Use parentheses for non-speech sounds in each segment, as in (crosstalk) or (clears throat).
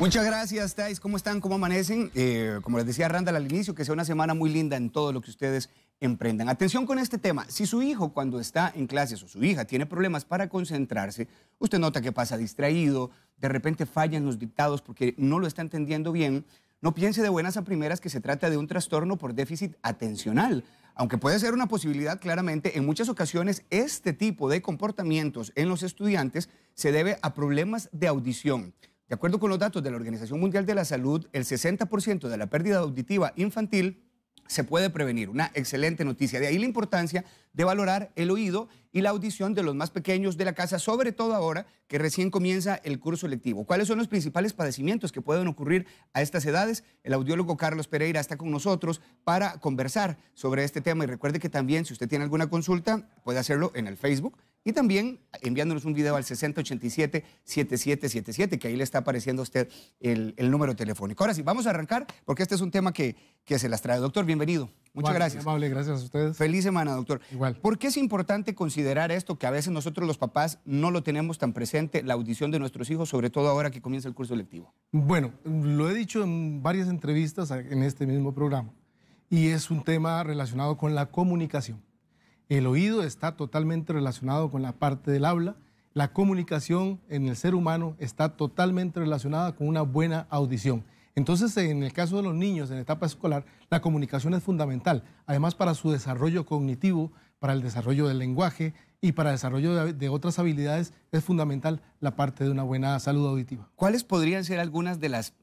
Muchas gracias, Thais. ¿Cómo están? ¿Cómo amanecen? Eh, como les decía Randall al inicio, que sea una semana muy linda en todo lo que ustedes emprendan. Atención con este tema. Si su hijo cuando está en clases o su hija tiene problemas para concentrarse, usted nota que pasa distraído, de repente fallan los dictados porque no lo está entendiendo bien, no piense de buenas a primeras que se trata de un trastorno por déficit atencional. Aunque puede ser una posibilidad, claramente, en muchas ocasiones este tipo de comportamientos en los estudiantes se debe a problemas de audición. De acuerdo con los datos de la Organización Mundial de la Salud, el 60% de la pérdida auditiva infantil se puede prevenir. Una excelente noticia. De ahí la importancia de valorar el oído y la audición de los más pequeños de la casa, sobre todo ahora que recién comienza el curso lectivo. ¿Cuáles son los principales padecimientos que pueden ocurrir a estas edades? El audiólogo Carlos Pereira está con nosotros para conversar sobre este tema y recuerde que también si usted tiene alguna consulta puede hacerlo en el Facebook y también enviándonos un video al 6087-7777, que ahí le está apareciendo a usted el, número telefónico. Ahora sí, vamos a arrancar porque este es un tema que, que se las trae. Doctor, bienvenido. Muchas gracias. Amable, gracias a ustedes. Feliz semana, doctor. Igual. ¿Por qué es importante considerar esto que a veces nosotros los papás no lo tenemos tan presente, la audición de nuestros hijos, sobre todo ahora que comienza el curso lectivo? Bueno, lo he dicho en varias entrevistas en este mismo programa y es un tema relacionado con la comunicación. El oído está totalmente relacionado con la parte del habla. La comunicación en el ser humano está totalmente relacionada con una buena audición. Entonces, en el caso de los niños en etapa escolar, la comunicación es fundamental, además para su desarrollo cognitivo, para el desarrollo del lenguaje y para el desarrollo de, otras habilidades es fundamental la parte de una buena salud auditiva. ¿Cuáles podrían ser algunas de las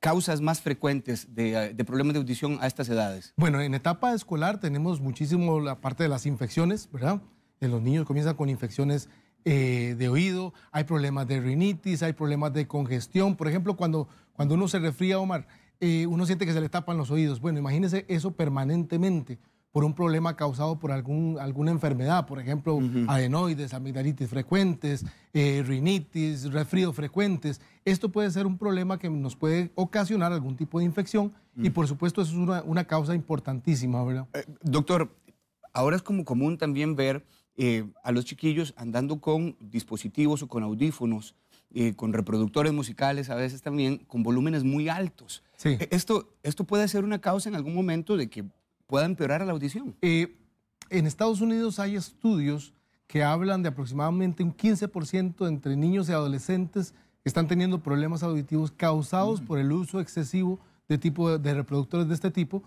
causas más frecuentes eh, de, problemas de audición a estas edades? Bueno, en etapa escolar tenemos muchísimo la parte de las infecciones, ¿verdad? En eh, los niños comienzan con infecciones eh, de oído, hay problemas de rinitis, hay problemas de congestión. Por ejemplo, cuando, cuando uno se refría, Omar, uno siente que se le tapan los oídos. Bueno, imagínese eso permanentemente por un problema causado por algún, alguna enfermedad, por ejemplo, adenoides, amigdalitis frecuentes, eh, rinitis, resfríos frecuentes. Esto puede ser un problema que nos puede ocasionar algún tipo de infección y mm. por supuesto eso es una, causa importantísima, ¿verdad? Eh, doctor, ahora es como común también ver eh, a los chiquillos andando con dispositivos o con audífonos. con reproductores musicales, a veces también con volúmenes muy altos. Sí. E-, esto, esto puede ser una causa en algún momento de que pueda empeorar la audición. Eh, en Estados Unidos hay estudios que hablan de aproximadamente un 15% entre niños y adolescentes que están teniendo problemas auditivos causados mm. por el uso excesivo de tipo de, reproductores de este tipo,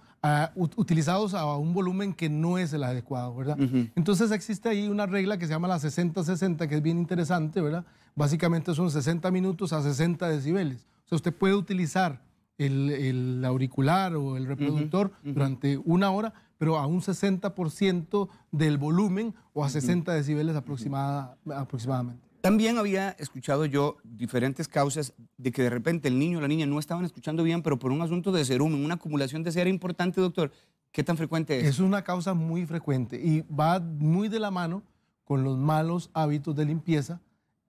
utilizados a un volumen que no es el adecuado, ¿verdad? Entonces existe ahí una regla que se llama la 60-60, que es bien interesante, ¿verdad? Básicamente son 60 minutos a 60 decibeles. O sea, usted puede utilizar el, auricular o el reproductor durante una hora, pero a un 60% del volumen o a 60 decibeles aproximada, aproximadamente. También había escuchado yo diferentes causas de que de repente el niño o la niña no estaban escuchando bien, pero por un asunto de serum, una acumulación de cera importante, doctor. ¿Qué tan frecuente es? Es una causa muy frecuente y va muy de la mano con los malos hábitos de limpieza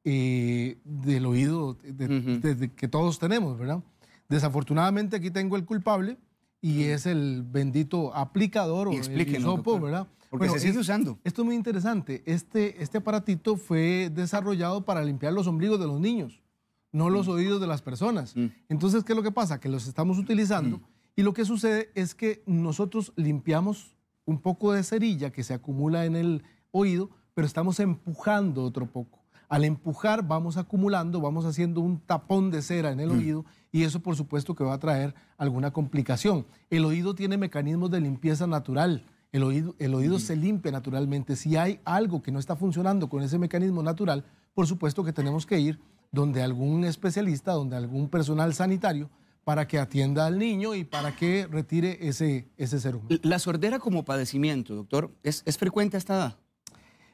eh, del oído que todos tenemos, ¿verdad? Desafortunadamente aquí tengo el culpable y es el bendito aplicador o el sopo, ¿verdad? Porque se sigue usando. Esto es muy interesante. Este, este aparatito fue desarrollado para limpiar los ombligos de los niños, no los mm. oídos de las personas. Mm. Entonces, ¿qué es lo que pasa? Que los estamos utilizando mm. y lo que sucede es que nosotros limpiamos un poco de cerilla que se acumula en el oído, pero estamos empujando otro poco al empujar vamos acumulando, vamos haciendo un tapón de cera en el mm. oído y eso por supuesto que va a traer alguna complicación. El oído tiene mecanismos de limpieza natural. El oído, el oído mm. se limpia naturalmente. Si hay algo que no está funcionando con ese mecanismo natural, por supuesto que tenemos que ir donde algún especialista, donde algún personal sanitario, para que atienda al niño y para que retire ese, ese humano. ¿La sordera como padecimiento, doctor, es, frecuente a esta edad?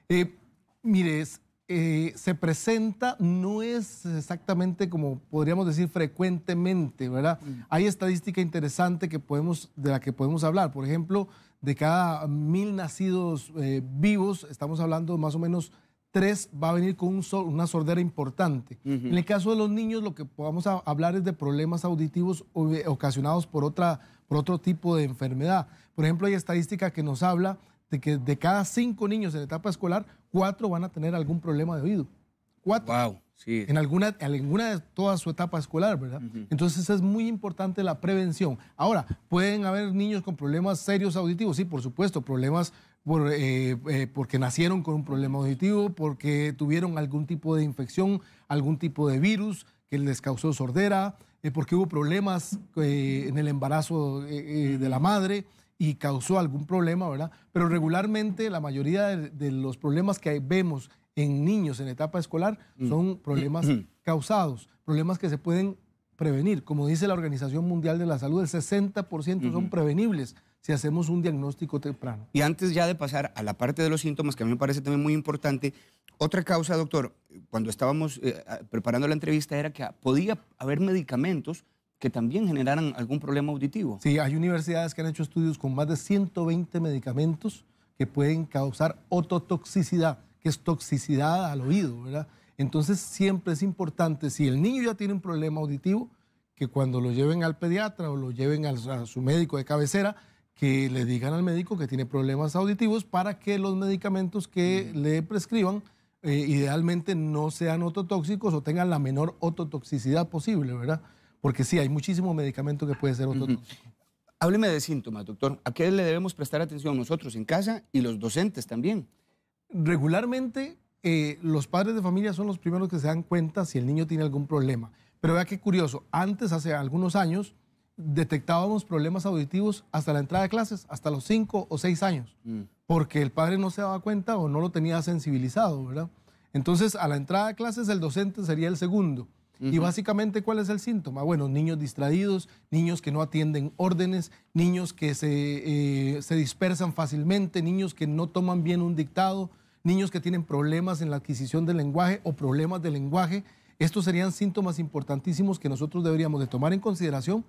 Eh, mire, es, eh, se presenta no es exactamente como podríamos decir frecuentemente, ¿verdad? Mm. Hay estadística interesante que podemos, de la que podemos hablar. Por ejemplo, de cada mil nacidos eh, vivos, estamos hablando más o menos tres va a venir con una sordera importante. En el caso de los niños, lo que podemos hablar es de problemas auditivos eh, ocasionados por, otra, por otro tipo de enfermedad. Por ejemplo, hay estadística que nos habla de que de cada cinco niños en etapa escolar, cuatro van a tener algún problema de oído. Cuatro. Wow, sí. En alguna, en alguna de toda su etapa escolar, ¿verdad? Entonces es muy importante la prevención. Ahora, pueden haber niños con problemas serios auditivos, sí, por supuesto, problemas por, eh, eh, porque nacieron con un problema auditivo, porque tuvieron algún tipo de infección, algún tipo de virus que les causó sordera, eh, porque hubo problemas en el embarazo de la madre y causó algún problema, ¿verdad? Pero regularmente la mayoría de, los problemas que vemos en niños en etapa escolar mm. son problemas mm-hmm. causados, problemas que se pueden prevenir. Como dice la Organización Mundial de la Salud, el 60% son mm-hmm. prevenibles si hacemos un diagnóstico temprano. Y antes ya de pasar a la parte de los síntomas, que a mí me parece también muy importante, otra causa, doctor, cuando estábamos eh, preparando la entrevista era que podía haber medicamentos que también generaran algún problema auditivo. Sí, hay universidades que han hecho estudios con más de 120 medicamentos que pueden causar ototoxicidad, que es toxicidad al oído, ¿verdad? Entonces siempre es importante, si el niño ya tiene un problema auditivo, que cuando lo lleven al pediatra o lo lleven a su médico de cabecera, que le digan al médico que tiene problemas auditivos para que los medicamentos que mm. le prescriban eh, idealmente no sean ototóxicos o tengan la menor ototoxicidad posible, ¿verdad? Porque sí, hay muchísimo medicamento que puede ser otro. Hábleme de síntomas, doctor. ¿A qué le debemos prestar atención nosotros en casa y los docentes también? Regularmente eh, los padres de familia son los primeros que se dan cuenta si el niño tiene algún problema. Pero vea qué curioso, antes, hace algunos años, detectábamos problemas auditivos hasta la entrada de clases, hasta los cinco o seis años, mm. porque el padre no se daba cuenta o no lo tenía sensibilizado, ¿verdad? Entonces, a la entrada de clases, el docente sería el segundo. Y básicamente, ¿cuál es el síntoma? Bueno, niños distraídos, niños que no atienden órdenes, niños que se, eh, se dispersan fácilmente, niños que no toman bien un dictado, niños que tienen problemas en la adquisición del lenguaje o problemas de lenguaje. Estos serían síntomas importantísimos que nosotros deberíamos de tomar en consideración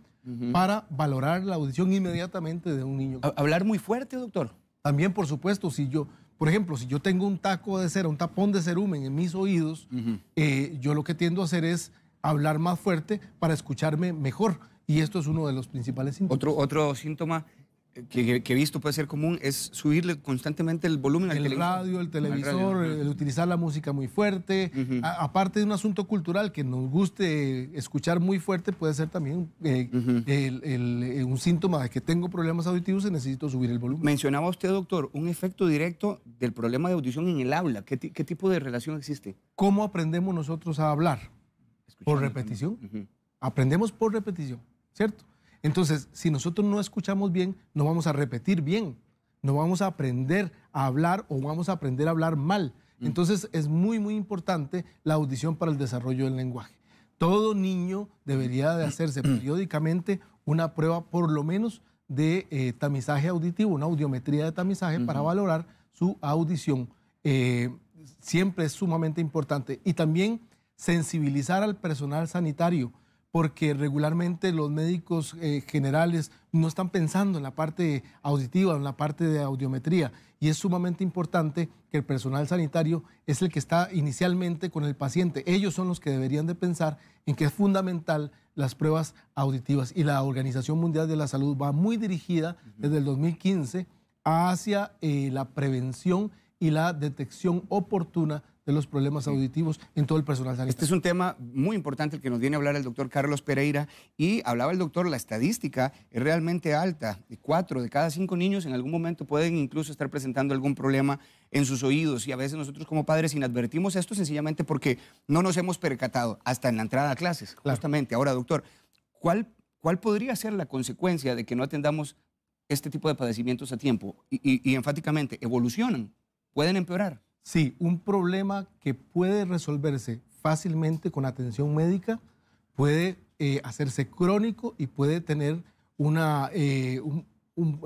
para valorar la audición inmediatamente de un niño. ¿Hablar muy fuerte, doctor? También, por supuesto, si yo, por ejemplo, si yo tengo un taco de cera, un tapón de cerumen en mis oídos, eh, yo lo que tiendo a hacer es hablar más fuerte para escucharme mejor. Y esto es uno de los principales síntomas. Otro, otro síntoma eh, que, he visto puede ser común es subirle constantemente el volumen al el radio, el televisor, el utilizar la música muy fuerte. aparte de un asunto cultural que nos guste escuchar muy fuerte, puede ser también eh, eh, un síntoma de que tengo problemas auditivos y necesito subir el volumen. Mencionaba usted, doctor, un efecto directo del problema de audición en el aula ¿Qué, qué tipo de relación existe? ¿Cómo aprendemos nosotros a hablar? Por repetición. Aprendemos por repetición, ¿cierto? Entonces, si nosotros no escuchamos bien, no vamos a repetir bien, no vamos a aprender a hablar o vamos a aprender a hablar mal. Mm. Entonces, es muy, muy importante la audición para el desarrollo del lenguaje. Todo niño debería de hacerse (clears throat) periódicamente una prueba, por lo menos, de eh, tamizaje auditivo, una audiometría de tamizaje para valorar su audición. Eh, siempre es sumamente importante. Y también sensibilizar al personal sanitario, porque regularmente los médicos eh, generales no están pensando en la parte auditiva, en la parte de audiometría, y es sumamente importante que el personal sanitario es el que está inicialmente con el paciente. Ellos son los que deberían de pensar en que es fundamental las pruebas auditivas y la Organización Mundial de la Salud va muy dirigida desde el 2015 hacia eh, la prevención y la detección oportuna de los problemas auditivos en todo el personal sanitario. Este es un tema muy importante el que nos viene a hablar el doctor Carlos Pereira y hablaba el doctor, la estadística es realmente alta. De cuatro de cada cinco niños en algún momento pueden incluso estar presentando algún problema en sus oídos y a veces nosotros como padres inadvertimos esto sencillamente porque no nos hemos percatado hasta en la entrada a clases, justamente. Ahora, doctor, ¿cuál, ¿cuál podría ser la consecuencia de que no atendamos este tipo de padecimientos a tiempo? y enfáticamente, evolucionan, pueden empeorar. Sí, un problema que puede resolverse fácilmente con atención médica puede eh, hacerse crónico y puede tener una, eh,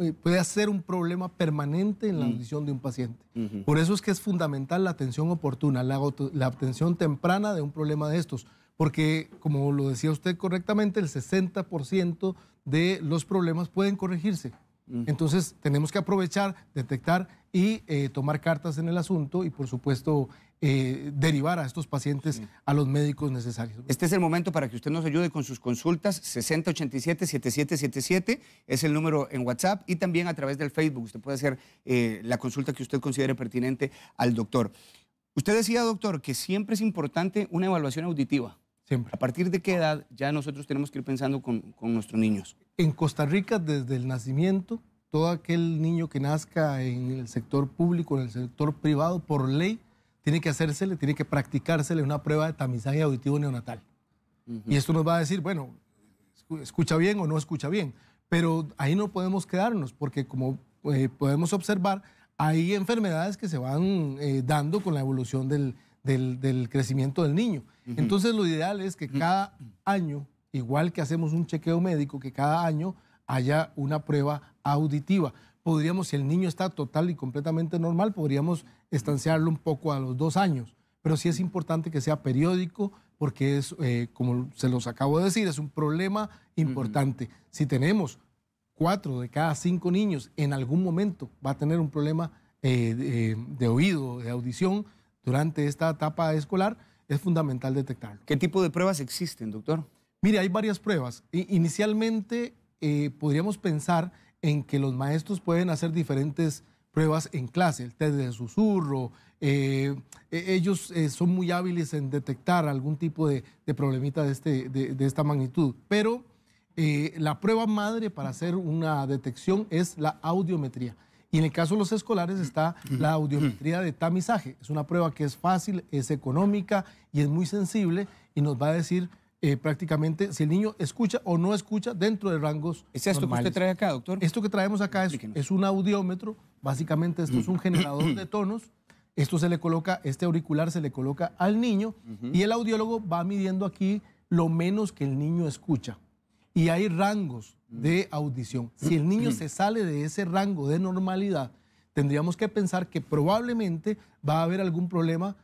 eh, puede hacer un problema permanente en la mm. audición de un paciente. Por eso es que es fundamental la atención oportuna, la, la atención temprana de un problema de estos, porque como lo decía usted correctamente, el 60% de los problemas pueden corregirse. Entonces tenemos que aprovechar, detectar y eh, tomar cartas en el asunto y, por supuesto, eh, derivar a estos pacientes a los médicos necesarios. Este es el momento para que usted nos ayude con sus consultas. 6087-7777 es el número en WhatsApp y también a través del Facebook. Usted puede hacer eh, la consulta que usted considere pertinente al doctor. Usted decía, doctor, que siempre es importante una evaluación auditiva. Siempre. ¿A partir de qué edad ya nosotros tenemos que ir pensando con, con nuestros niños? En Costa Rica, desde el nacimiento, todo aquel niño que nazca en el sector público, en el sector privado, por ley, tiene que hacérsele, tiene que practicársele una prueba de tamizaje auditivo neonatal. Y esto nos va a decir, bueno, escucha bien o no escucha bien. Pero ahí no podemos quedarnos, porque como eh, podemos observar, hay enfermedades que se van eh, dando con la evolución del, del, crecimiento del niño. Entonces lo ideal es que cada año, igual que hacemos un chequeo médico, que cada año haya una prueba auditiva. Podríamos, si el niño está total y completamente normal, podríamos estanciarlo un poco a los dos años, pero sí es importante que sea periódico porque es, eh, como se los acabo de decir, es un problema importante. Si tenemos cuatro de cada cinco niños en algún momento va a tener un problema eh, de, eh, de oído, de audición durante esta etapa escolar, es fundamental detectarlo. ¿Qué tipo de pruebas existen, doctor? Mire, hay varias pruebas. Inicialmente eh, podríamos pensar en que los maestros pueden hacer diferentes pruebas en clase, el test de susurro, eh, e-, ellos eh, son muy hábiles en detectar algún tipo de, problemita de, este, de, de, esta magnitud, pero la prueba madre para hacer una detección es la audiometría. Y en el caso de los escolares está la audiometría de tamizaje. Es una prueba que es fácil, es económica y es muy sensible y nos va a decir eh, prácticamente si el niño escucha o no escucha dentro de rangos. ¿Es esto que usted trae acá, doctor? Esto que traemos acá es, un audiómetro, básicamente esto es un (clears throat) generador de tonos. Esto se le coloca, este auricular se le coloca al niño y el audiólogo va midiendo aquí lo menos que el niño escucha. Y hay rangos mm. de audición. Si el niño se sale de ese rango de normalidad, tendríamos que pensar que probablemente va a haber algún problema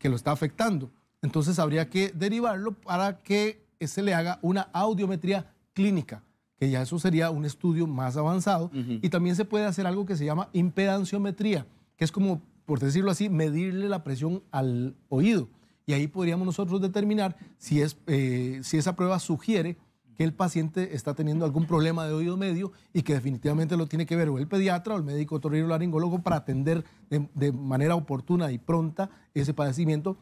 que lo está afectando. Entonces habría que derivarlo para que se le haga una audiometría clínica, que ya eso sería un estudio más avanzado. Y también se puede hacer algo que se llama impedanciometría, que es como, por decirlo así, medirle la presión al oído. Y ahí podríamos nosotros determinar si, es, eh, si esa prueba sugiere que el paciente está teniendo algún problema de oído medio y que definitivamente lo tiene que ver o el pediatra o el médico otorrinolaringólogo para atender de, de manera oportuna y pronta ese padecimiento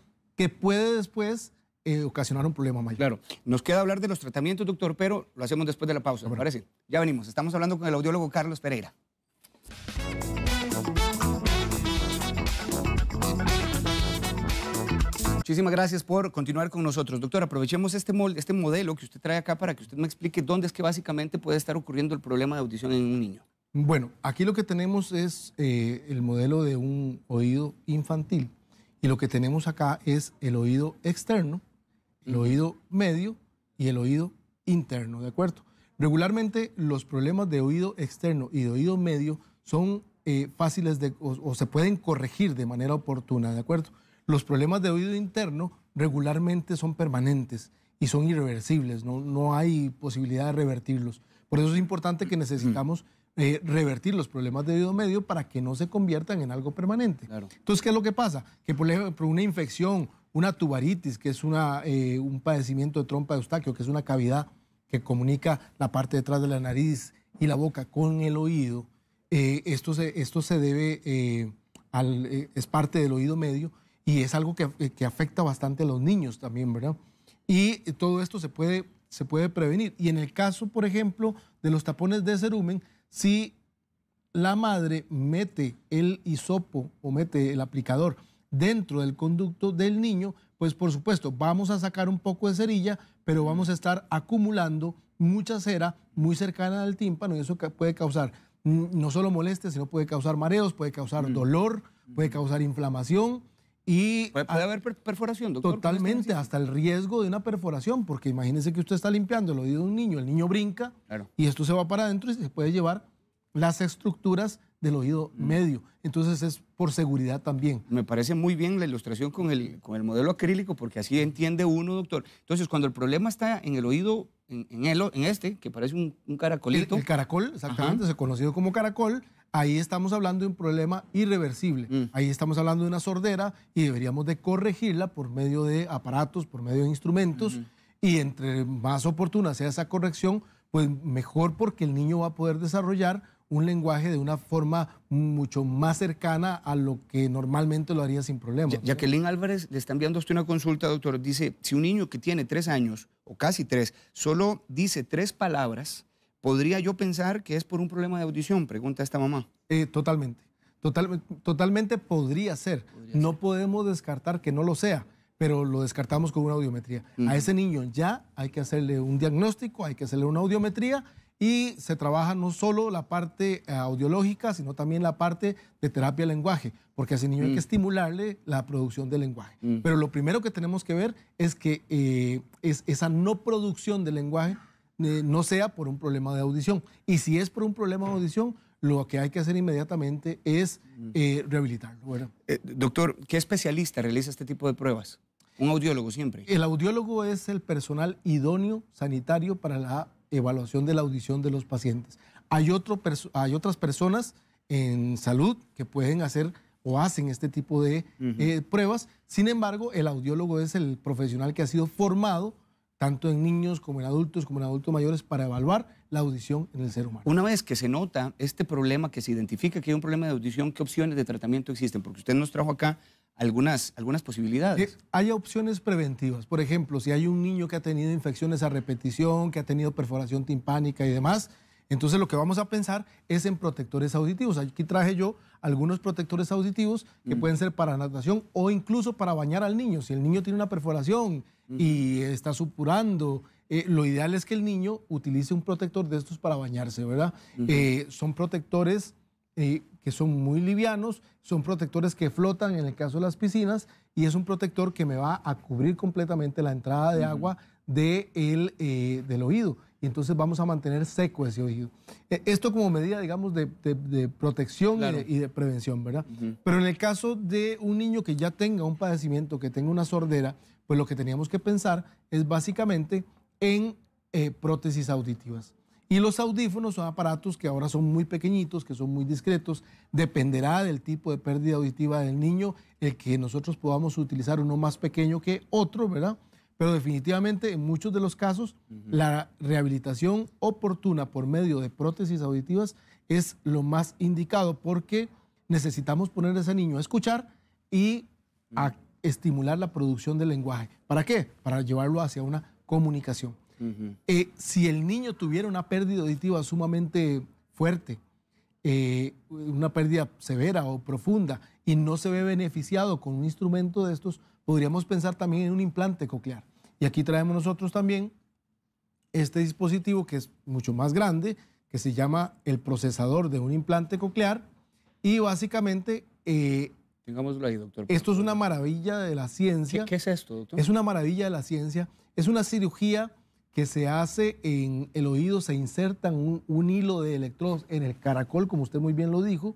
puede después eh, ocasionar un problema mayor. Claro, nos queda hablar de los tratamientos, doctor, pero lo hacemos después de la pausa, ¿me parece? Ya venimos, estamos hablando con el audiólogo Carlos Pereira. Muchísimas gracias por continuar con nosotros. Doctor, aprovechemos este, molde, este modelo que usted trae acá para que usted me explique dónde es que básicamente puede estar ocurriendo el problema de audición en un niño. Bueno, aquí lo que tenemos es eh, el modelo de un oído infantil. Y lo que tenemos acá es el oído externo, el oído medio y el oído interno, ¿de acuerdo? Regularmente los problemas de oído externo y de oído medio son eh, fáciles de, o, se pueden corregir de manera oportuna, ¿de acuerdo? Los problemas de oído interno regularmente son permanentes y son irreversibles, no, no hay posibilidad de revertirlos. Por eso es importante que necesitamos... Eh, revertir los problemas de oído medio para que no se conviertan en algo permanente. Entonces, ¿qué es lo que pasa? Que por ejemplo una infección, una tubaritis, que es una, eh, un padecimiento de trompa de eustaquio, que es una cavidad que comunica la parte detrás de la nariz y la boca con el oído, eh, esto, se, esto se debe, es parte del oído medio y es algo que, que, afecta bastante a los niños también, ¿verdad? Y todo esto se puede, se puede prevenir. Y en el caso, por ejemplo, de los tapones de cerumen, si la madre mete el hisopo o mete el aplicador dentro del conducto del niño, pues por supuesto vamos a sacar un poco de cerilla, pero vamos a estar acumulando mucha cera muy cercana al tímpano y eso puede causar no solo molestias, sino puede causar mareos, puede causar dolor, puede causar inflamación y ¿Puede, haber perforación, doctor? Totalmente, hasta el riesgo de una perforación, porque imagínese que usted está limpiando el oído de un niño, el niño brinca y esto se va para adentro y se puede llevar las estructuras del oído mm. medio. Entonces es por seguridad también. Me parece muy bien la ilustración con el, con el modelo acrílico, porque así entiende uno, doctor. Entonces, cuando el problema está en el oído, en, el, en este, que parece un, un caracolito. El, caracol, exactamente, es se conocido como caracol, ahí estamos hablando de un problema irreversible. Mm. Ahí estamos hablando de una sordera y deberíamos de corregirla por medio de aparatos, por medio de instrumentos. Y entre más oportuna sea esa corrección, pues mejor porque el niño va a poder desarrollar un lenguaje de una forma mucho más cercana a lo que normalmente lo haría sin problemas. Ya, Álvarez le está enviando a usted una consulta, doctor. Dice, si un niño que tiene tres años o casi tres, solo dice tres palabras, ¿Podría yo pensar que es por un problema de audición? Pregunta esta mamá. Eh, totalmente. totalmente podría ser. no podemos descartar que no lo sea, pero lo descartamos con una audiometría. A ese niño ya hay que hacerle un diagnóstico, hay que hacerle una audiometría y se trabaja no solo la parte eh, audiológica, sino también la parte de terapia lenguaje, porque a ese niño hay que mm. estimularle la producción del lenguaje. Mm. Pero lo primero que tenemos que ver es que eh, esa no producción del lenguaje eh, no sea por un problema de audición. Y si es por un problema de audición, lo que hay que hacer inmediatamente es eh, rehabilitarlo. Bueno. Eh, doctor, ¿qué especialista realiza este tipo de pruebas? Un audiólogo siempre. El audiólogo es el personal idóneo sanitario para la evaluación de la audición de los pacientes. Hay, otro hay otras personas en salud que pueden hacer o hacen este tipo de pruebas. Sin embargo, el audiólogo es el profesional que ha sido formado tanto en niños como en adultos, como en adultos mayores, para evaluar la audición en el ser humano. Una vez que se nota este problema, que se identifica que hay un problema de audición, ¿qué opciones de tratamiento existen? Porque usted nos trajo acá algunas, algunas posibilidades. Eh, hay opciones preventivas. Por ejemplo, si hay un niño que ha tenido infecciones a repetición, que ha tenido perforación timpánica y demás, entonces lo que vamos a pensar es en protectores auditivos. Aquí traje yo algunos protectores auditivos que mm. pueden ser para natación o incluso para bañar al niño. Si el niño tiene una perforación mm. y está supurando, eh, lo ideal es que el niño utilice un protector de estos para bañarse, ¿verdad? Eh, son protectores eh, que son muy livianos, son protectores que flotan en el caso de las piscinas y es un protector que me va a cubrir completamente la entrada de agua de del oído y entonces vamos a mantener seco ese oído. E, esto como medida, digamos, de, protección y, de, prevención, ¿verdad? Pero en el caso de un niño que ya tenga un padecimiento, que tenga una sordera, pues lo que teníamos que pensar es básicamente en eh, prótesis auditivas. Y los audífonos son aparatos que ahora son muy pequeñitos, que son muy discretos. Dependerá del tipo de pérdida auditiva del niño el que nosotros podamos utilizar uno más pequeño que otro, ¿verdad? Pero definitivamente en muchos de los casos la rehabilitación oportuna por medio de prótesis auditivas es lo más indicado porque necesitamos poner a ese niño a escuchar y a estimular la producción del lenguaje. ¿Para qué? Para llevarlo hacia una comunicación. Eh, si el niño tuviera una pérdida auditiva sumamente fuerte, eh, una pérdida severa o profunda y no se ve beneficiado con un instrumento de estos, podríamos pensar también en un implante coclear. Y aquí traemos nosotros también este dispositivo que es mucho más grande, que se llama el procesador de un implante coclear. Y básicamente... Eh, ahí, doctor. Esto es una maravilla de la ciencia. ¿Qué, es esto, doctor? Es una maravilla de la ciencia. Es una cirugía que se hace en el oído, se inserta un, hilo de electrodos en el caracol, como usted muy bien lo dijo,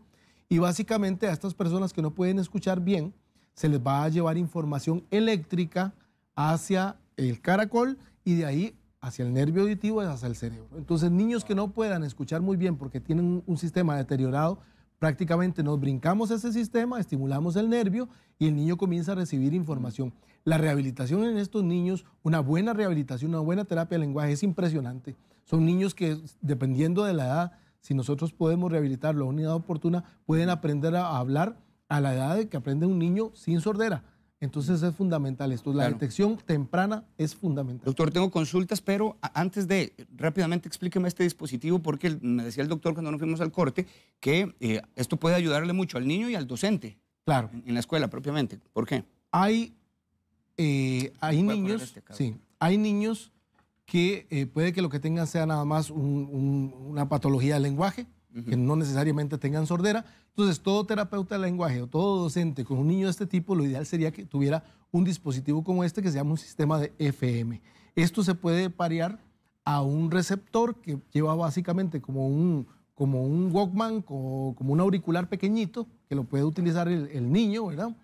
y básicamente a estas personas que no pueden escuchar bien, se les va a llevar información eléctrica hacia el caracol y de ahí hacia el nervio auditivo y hacia el cerebro. Entonces, niños que no puedan escuchar muy bien porque tienen un sistema deteriorado, prácticamente nos brincamos ese sistema, estimulamos el nervio y el niño comienza a recibir información. La rehabilitación en estos niños, una buena rehabilitación, una buena terapia de lenguaje es impresionante. Son niños que, dependiendo de la edad, si nosotros podemos rehabilitarlo a una edad oportuna, pueden aprender a hablar a la edad de que aprende un niño sin sordera entonces es fundamental esto. La detección temprana es fundamental. Doctor, tengo consultas, pero antes de, rápidamente explíqueme este dispositivo, porque me decía el doctor cuando nos fuimos al corte que eh, esto puede ayudarle mucho al niño y al docente. Claro. En, la escuela propiamente. ¿Por qué? Hay, eh, hay niños. Este sí, hay niños que eh, puede que lo que tengan sea nada más una patología del lenguaje, que no necesariamente tengan sordera. Entonces, todo terapeuta de lenguaje o todo docente con un niño de este tipo, lo ideal sería que tuviera un dispositivo como este que se llama un sistema de FM. Esto se puede parear a un receptor que lleva básicamente como un, como un Walkman, como, un auricular pequeñito, que lo puede utilizar el, niño, ¿verdad?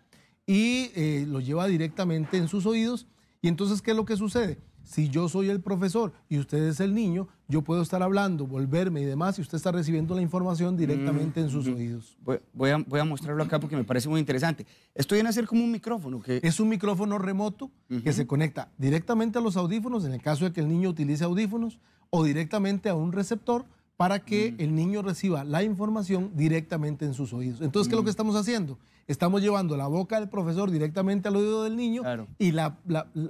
Y eh, lo lleva directamente en sus oídos. Y entonces, ¿qué es lo que sucede? Si yo soy el profesor y usted es el niño, yo puedo estar hablando, volverme y demás, y usted está recibiendo la información directamente en sus oídos. Voy, a, a, mostrarlo acá porque me parece muy interesante. Esto viene a ser como un micrófono. Que... Es un micrófono remoto que se conecta directamente a los audífonos, en el caso de que el niño utilice audífonos, o directamente a un receptor para que mm. el niño reciba la información directamente en sus oídos. Entonces, ¿qué es lo mm. que estamos haciendo? Estamos llevando la boca del profesor directamente al oído del niño y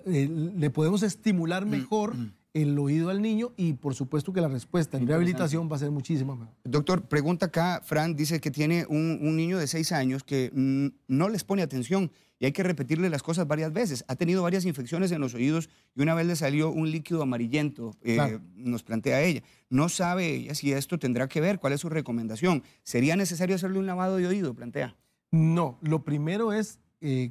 eh, le podemos estimular mm. mejor el oído al niño y por supuesto que la respuesta en rehabilitación va a ser muchísima mejor. Doctor, pregunta acá, Fran dice que tiene un, niño de seis años que no les pone atención y hay que repetirle las cosas varias veces. Ha tenido varias infecciones en los oídos y una vez le salió un líquido amarillento, eh, nos plantea ella. No sabe ella si esto tendrá que ver, cuál es su recomendación. ¿Sería necesario hacerle un lavado de oído? Plantea. No, lo primero es eh,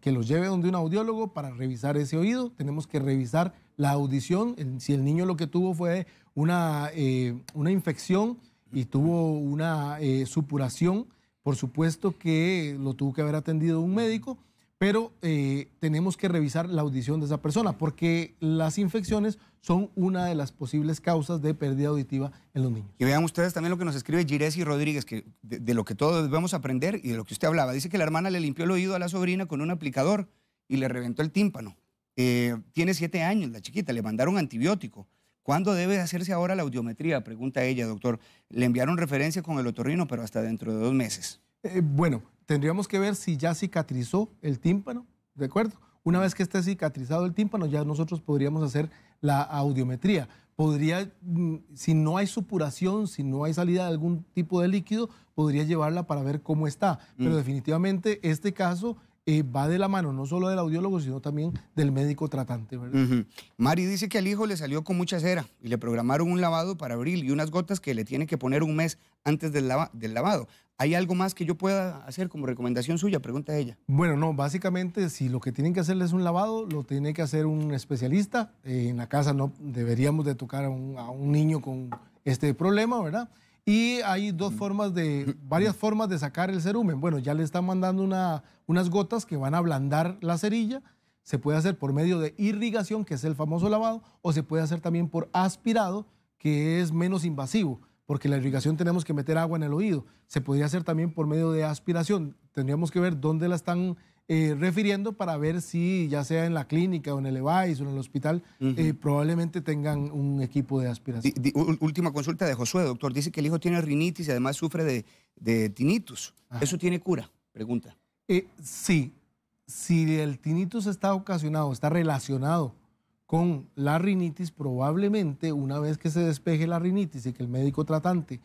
que los lleve donde un audiólogo para revisar ese oído. Tenemos que revisar la audición, si el niño lo que tuvo fue una, eh, una infección y tuvo una eh, supuración, por supuesto que lo tuvo que haber atendido un médico, pero eh, tenemos que revisar la audición de esa persona, porque las infecciones son una de las posibles causas de pérdida auditiva en los niños. Y vean ustedes también lo que nos escribe Giresi Rodríguez, que de, lo que todos debemos aprender y de lo que usted hablaba. Dice que la hermana le limpió el oído a la sobrina con un aplicador y le reventó el tímpano. Eh, tiene siete años la chiquita, le mandaron antibiótico. ¿Cuándo debe hacerse ahora la audiometría? Pregunta ella, doctor. Le enviaron referencia con el otorrino, pero hasta dentro de dos meses. Eh, bueno, tendríamos que ver si ya cicatrizó el tímpano, ¿de acuerdo? Una vez que esté cicatrizado el tímpano, ya nosotros podríamos hacer la audiometría. Podría, mm, si no hay supuración, si no hay salida de algún tipo de líquido, podría llevarla para ver cómo está. Pero mm. definitivamente este caso eh, va de la mano no solo del audiólogo, sino también del médico tratante. Mari dice que al hijo le salió con mucha cera y le programaron un lavado para abril y unas gotas que le tiene que poner un mes antes del, lavado. ¿Hay algo más que yo pueda hacer como recomendación suya? Pregunta ella. Bueno, no, básicamente si lo que tienen que hacerle es un lavado, lo tiene que hacer un especialista. Eh, en la casa no deberíamos de tocar a un, a un niño con este problema, ¿verdad? Y hay dos mm. formas de, (clears throat) varias formas de sacar el cerumen. Bueno, ya le están mandando unas gotas que van a ablandar la cerilla. Se puede hacer por medio de irrigación, que es el famoso lavado, o se puede hacer también por aspirado, que es menos invasivo, porque la irrigación tenemos que meter agua en el oído. Se podría hacer también por medio de aspiración. Tendríamos que ver dónde la están eh, refiriendo para ver si ya sea en la clínica o en el EVAIS o en el hospital, eh, probablemente tengan un equipo de aspiración. última consulta de Josué, doctor. Dice que el hijo tiene rinitis y además sufre de, tinnitus. ¿Eso tiene cura? Pregunta. Eh, sí, si el tinnitus está ocasionado, está relacionado con la rinitis, probablemente una vez que se despeje la rinitis y que el médico tratante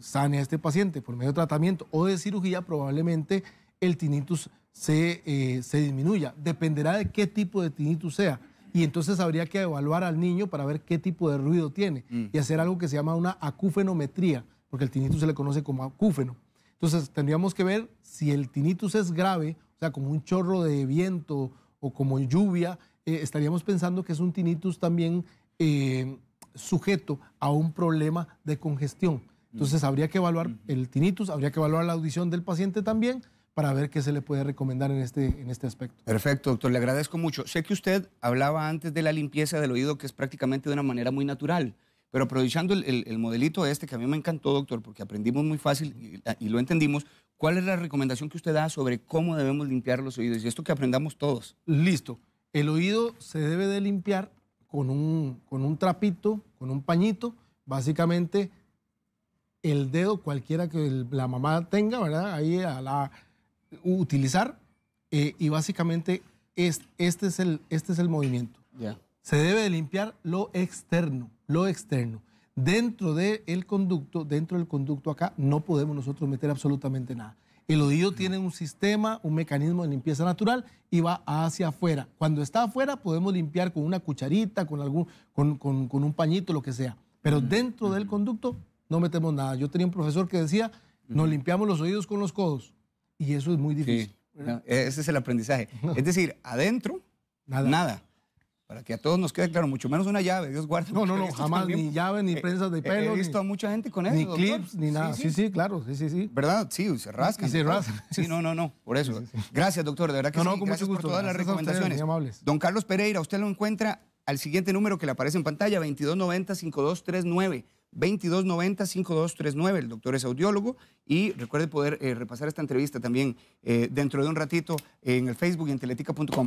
sane a este paciente por medio de tratamiento o de cirugía, probablemente el tinnitus eh, se, disminuya. Dependerá de qué tipo de tinnitus sea. Y entonces habría que evaluar al niño para ver qué tipo de ruido tiene mm. y hacer algo que se llama una acúfenometría, porque el tinnitus se le conoce como acúfeno. Entonces tendríamos que ver si el tinnitus es grave, o sea, como un chorro de viento o como lluvia, eh, estaríamos pensando que es un tinnitus también eh, sujeto a un problema de congestión. Entonces mm. habría que evaluar el tinnitus, habría que evaluar la audición del paciente también para ver qué se le puede recomendar en este, en este aspecto. Perfecto, doctor, le agradezco mucho. Sé que usted hablaba antes de la limpieza del oído, que es prácticamente de una manera muy natural, pero aprovechando el, modelito este, que a mí me encantó, doctor, porque aprendimos muy fácil y, lo entendimos, ¿Cuál es la recomendación que usted da sobre cómo debemos limpiar los oídos? Y esto que aprendamos todos. Listo. El oído se debe de limpiar con un, con un trapito, con un pañito. Básicamente, el dedo, cualquiera que la mamá tenga, ¿verdad? Ahí a la, utilizar eh, y básicamente es, este, es el, este es el movimiento. Se debe de limpiar lo externo, lo externo. Dentro del el conducto, dentro del conducto acá, no podemos nosotros meter absolutamente nada. El oído tiene un sistema, un mecanismo de limpieza natural y va hacia afuera. Cuando está afuera podemos limpiar con una cucharita, con, algún, con, con un pañito, lo que sea. Pero mm. dentro del conducto no metemos nada. Yo tenía un profesor que decía, mm. nos limpiamos los oídos con los codos. Y eso es muy difícil. E-, ese es el aprendizaje. Es decir, adentro, nada. Para que a todos nos quede claro, mucho menos una llave, Dios guarde. No, no, no, (laughs) jamás, ni llave, ni eh, prensas de pelo. He visto a mucha gente con eso. Ni clips, ni nada. Sí sí. claro, sí, sí, sí. ¿Verdad? Sí, se rasca Y se rasca. Sí, no, no, no, por eso. Gracias, doctor, de verdad que no, sí. Con Gracias mucho gusto. por todas las recomendaciones. Ustedes, Don Carlos Pereira, usted lo encuentra al siguiente número que le aparece en pantalla, 2290-5239. 2290-5239. El doctor es audiólogo y recuerde poder eh, repasar esta entrevista también eh, dentro de un ratito en el Facebook y en teletica.com.